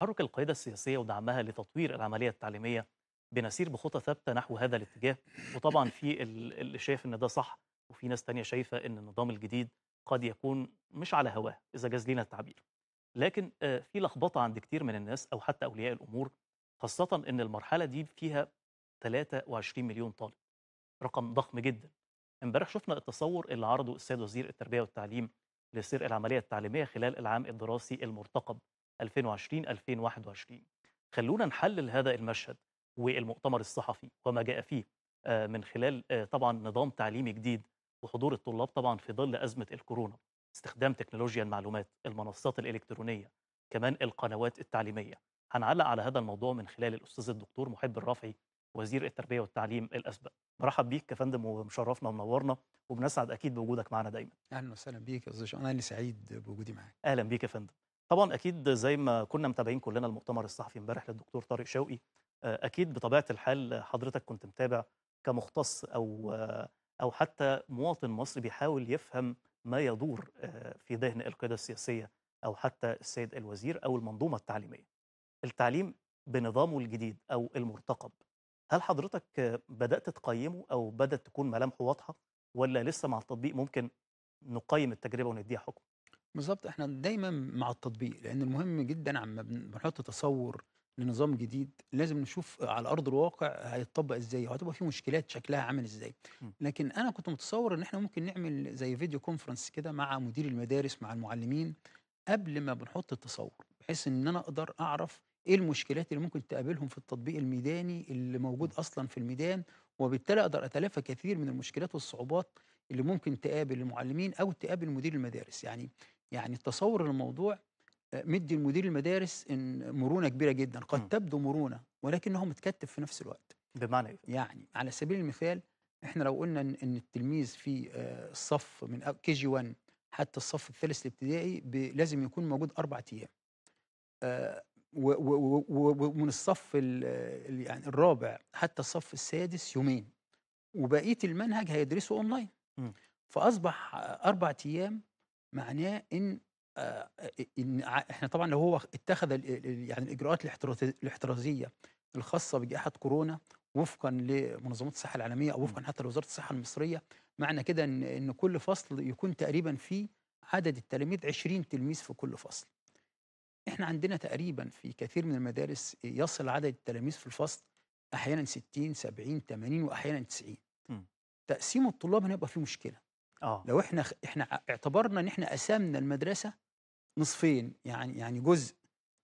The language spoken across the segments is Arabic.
تحرك القيادة السياسية ودعمها لتطوير العملية التعليمية بنسير بخطى ثابتة نحو هذا الاتجاه وطبعا في اللي شايف ان ده صح وفي ناس تانية شايفة ان النظام الجديد قد يكون مش على هواه إذا جاز لينا التعبير لكن آه، في لخبطة عند كتير من الناس أو حتى أولياء الأمور خاصة ان المرحلة دي فيها 23 مليون طالب رقم ضخم جدا امبارح شفنا التصور اللي عرضه السيد وزير التربيه والتعليم لسير العمليه التعليميه خلال العام الدراسي المرتقب 2020 2021 خلونا نحلل هذا المشهد والمؤتمر الصحفي وما جاء فيه آه، من خلال آه، طبعا نظام تعليمي جديد وحضور الطلاب طبعا في ظل ازمه الكورونا استخدام تكنولوجيا المعلومات المنصات الالكترونيه كمان القنوات التعليميه هنعلق على هذا الموضوع من خلال الاستاذ الدكتور محب الرافعي وزير التربيه والتعليم الاسبق مرحب بيك كفندم ومشرفنا ومنورنا وبنسعد اكيد بوجودك معنا دايما اهلا وسهلا بيك يا استاذ انا اللي يعني سعيد بوجودي معاك اهلا بيك يا فندم طبعا اكيد زي ما كنا متابعين كلنا المؤتمر الصحفي امبارح للدكتور طارق شوقي آه، اكيد بطبيعه الحال حضرتك كنت متابع كمختص او آه، او حتى مواطن مصري بيحاول يفهم ما يدور آه، في ذهن القياده السياسيه او حتى السيد الوزير او المنظومه التعليميه. التعليم بنظامه الجديد او المرتقب هل حضرتك بدات تقيمه او بدات تكون ملامحه واضحه ولا لسه مع التطبيق ممكن نقيم التجربه ونديها حكم؟ بالظبط احنا دايما مع التطبيق لان المهم جدا عما بنحط تصور لنظام جديد لازم نشوف على ارض الواقع هيتطبق ازاي وهتبقى في مشكلات شكلها عامل ازاي لكن انا كنت متصور ان احنا ممكن نعمل زي فيديو كونفرنس كده مع مدير المدارس مع المعلمين قبل ما بنحط التصور بحيث ان انا اقدر اعرف ايه المشكلات اللي ممكن تقابلهم في التطبيق الميداني اللي موجود اصلا في الميدان وبالتالي اقدر اتلافى كثير من المشكلات والصعوبات اللي ممكن تقابل المعلمين او تقابل مدير المدارس يعني يعني تصور الموضوع آه، مدي لمدير المدارس إن مرونه كبيره جدا قد م. إمم. تبدو مرونه ولكنه متكتف في نفس الوقت بمعنى ايه يعني على سبيل المثال احنا لو قلنا ان التلميذ في الصف آه، من كي جي 1 حتى الصف الثالث الابتدائي لازم يكون موجود اربع ايام آه، ومن الصف يعني الرابع حتى الصف السادس يومين وبقيه المنهج هيدرسوا اونلاين إمم. فاصبح اربع ايام معناه ان آه، آه، ان احنا طبعا لو هو اتخذ يعني الاجراءات الاحترازيه الخاصه بجائحه كورونا وفقا لمنظمات الصحه العالميه او وفقا حتى لوزاره الصحه المصريه معنى كده ان ان كل فصل يكون تقريبا فيه عدد التلاميذ 20 تلميذ في كل فصل. احنا عندنا تقريبا في كثير من المدارس يصل عدد التلاميذ في الفصل احيانا 60 70 80 واحيانا 90. تقسيم الطلاب هنا يبقى فيه مشكله. آه. لو احنا احنا اعتبرنا ان احنا قسمنا المدرسه نصفين يعني يعني جزء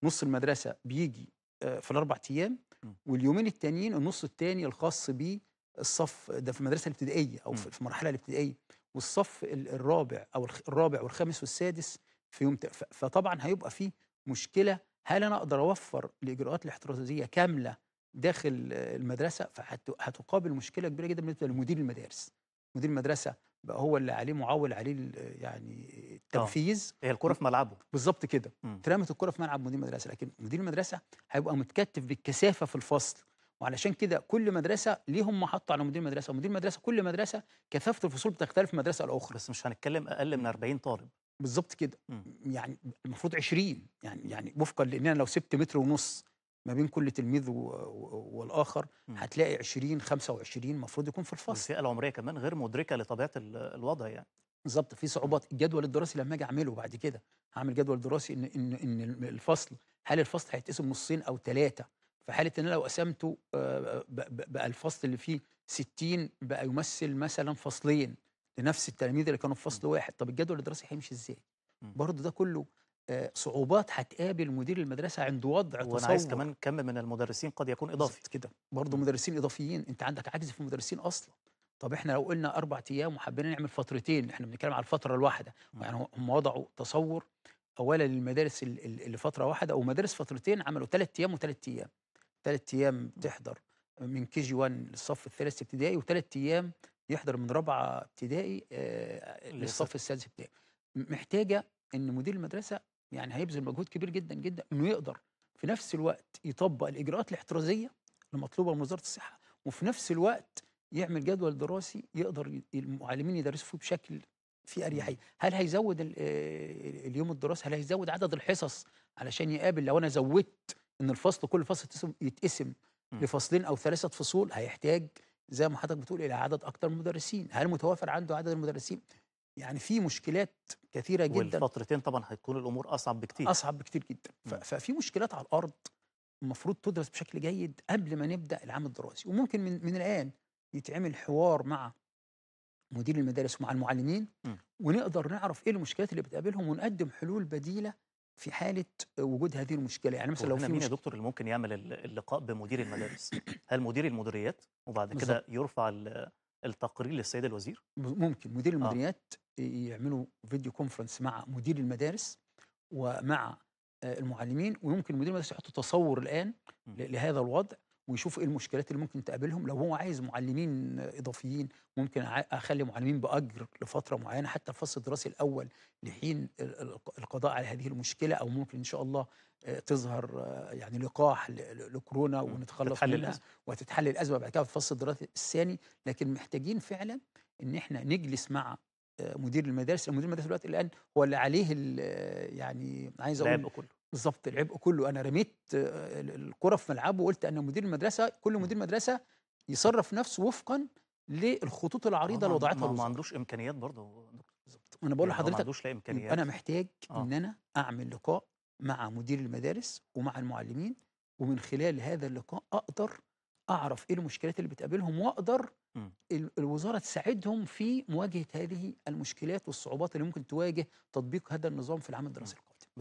نص المدرسه بيجي آه، في الاربع ايام واليومين التانيين النص التاني الخاص بالصف ده في المدرسه الابتدائيه او في المرحله الابتدائيه والصف الرابع او الرابع والخامس والسادس في يوم فطبعا هيبقى في مشكله هل انا اقدر اوفر الاجراءات الاحترازيه كامله داخل المدرسه فهتقابل مشكله كبيره جدا بالنسبه لمدير المدارس مدير المدرسه بقى هو اللي عليه معول عليه يعني آه. التنفيذ هي الكره في ملعبه بالظبط كده ترمت الكره في ملعب مدير المدرسه لكن مدير المدرسه هيبقى متكتف بالكثافه في الفصل وعلشان كده كل مدرسه ليهم محطه على مدير المدرسه ومدير المدرسه كل مدرسه كثافه الفصول بتختلف من مدرسه لاخرى بس مش هنتكلم اقل من 40 طالب بالظبط كده يعني المفروض 20 يعني يعني وفقا لان انا لو سبت متر ونص ما بين كل تلميذ والاخر هتلاقي 20 25 المفروض يكون في الفصل الفئه العمريه كمان غير مدركه لطبيعه الوضع يعني بالظبط في صعوبات الجدول الدراسي لما اجي اعمله بعد كده هعمل جدول دراسي ان ان ان الفصل هل الفصل هيتقسم نصين او ثلاثه في حاله ان انا لو قسمته آه، بقى الفصل اللي فيه 60 بقى يمثل مثلا فصلين لنفس التلاميذ اللي كانوا في فصل واحد طب الجدول الدراسي هيمشي ازاي برضه ده كله آه، صعوبات هتقابل مدير المدرسه عند وضع تصور وانا عايز كمان كم من المدرسين قد يكون اضافي كده برضه مدرسين اضافيين انت عندك عجز في المدرسين اصلا طب احنا لو قلنا اربع ايام وحبينا نعمل فترتين احنا بنتكلم على الفتره الواحده يعني هم وضعوا تصور اولا للمدارس اللي فتره واحده او مدارس فترتين عملوا ثلاث ايام وثلاث ايام ثلاث ايام تحضر من كي جي 1 للصف الثالث ابتدائي وثلاث ايام يحضر من رابعه ابتدائي آه، للصف السادس ابتدائي محتاجه ان مدير المدرسه يعني هيبذل مجهود كبير جدا جدا انه يقدر في نفس الوقت يطبق الاجراءات الاحترازيه المطلوبه من وزاره الصحه وفي نفس الوقت يعمل جدول دراسي يقدر المعلمين يدرسوا فيه بشكل في اريحيه هل هيزود آه، اليوم الدراسي هل هيزود عدد الحصص علشان يقابل لو انا زودت ان الفصل كل فصل يتقسم لفصلين او ثلاثه فصول هيحتاج زي ما حضرتك بتقول الى عدد اكتر من المدرسين، هل متوافر عنده عدد المدرسين يعني في مشكلات كثيره جدا والفترتين طبعا هتكون الامور اصعب بكتير اصعب بكتير جدا ففي مشكلات على الارض المفروض تدرس بشكل جيد قبل ما نبدا العام الدراسي وممكن من من الان يتعمل حوار مع مدير المدارس ومع المعلمين ونقدر نعرف ايه المشكلات اللي بتقابلهم ونقدم حلول بديله في حاله وجود هذه المشكله يعني مثلا لو في مين يا دكتور اللي ممكن يعمل اللقاء بمدير المدارس هل مدير المديريات وبعد كده يرفع التقرير للسيد الوزير ممكن مدير آه. المديريات يعملوا فيديو كونفرنس مع مدير المدارس ومع آه، المعلمين ويمكن مدير المدرسه يحط تصور الان لهذا الوضع ويشوف ايه المشكلات اللي ممكن تقابلهم لو هو عايز معلمين اضافيين ممكن اخلي معلمين باجر لفتره معينه حتى الفصل الدراسي الاول لحين القضاء على هذه المشكله او ممكن ان شاء الله آه، تظهر آه، يعني لقاح لكورونا ونتخلص منها وتتحل الازمه بعد كده في الفصل الدراسي الثاني لكن محتاجين فعلا ان احنا نجلس مع آه، مدير المدارس مدير المدارس دلوقتي الان هو اللي عليه يعني عايز اقول العبء كله بالظبط العبء كله انا رميت آه، الكره في ملعبه وقلت ان مدير المدرسه كل مدير مدرسه يصرف نفسه وفقا للخطوط العريضه اللي وضعتها ما, ما عندوش امكانيات برضه بالظبط انا بقول يعني لحضرتك ما عندوش لا امكانيات انا محتاج آه. ان انا اعمل لقاء مع مدير المدارس ومع المعلمين ومن خلال هذا اللقاء اقدر اعرف ايه المشكلات اللي بتقابلهم واقدر إمم. الوزاره تساعدهم في مواجهه هذه المشكلات والصعوبات اللي ممكن تواجه تطبيق هذا النظام في العام الدراسي القادم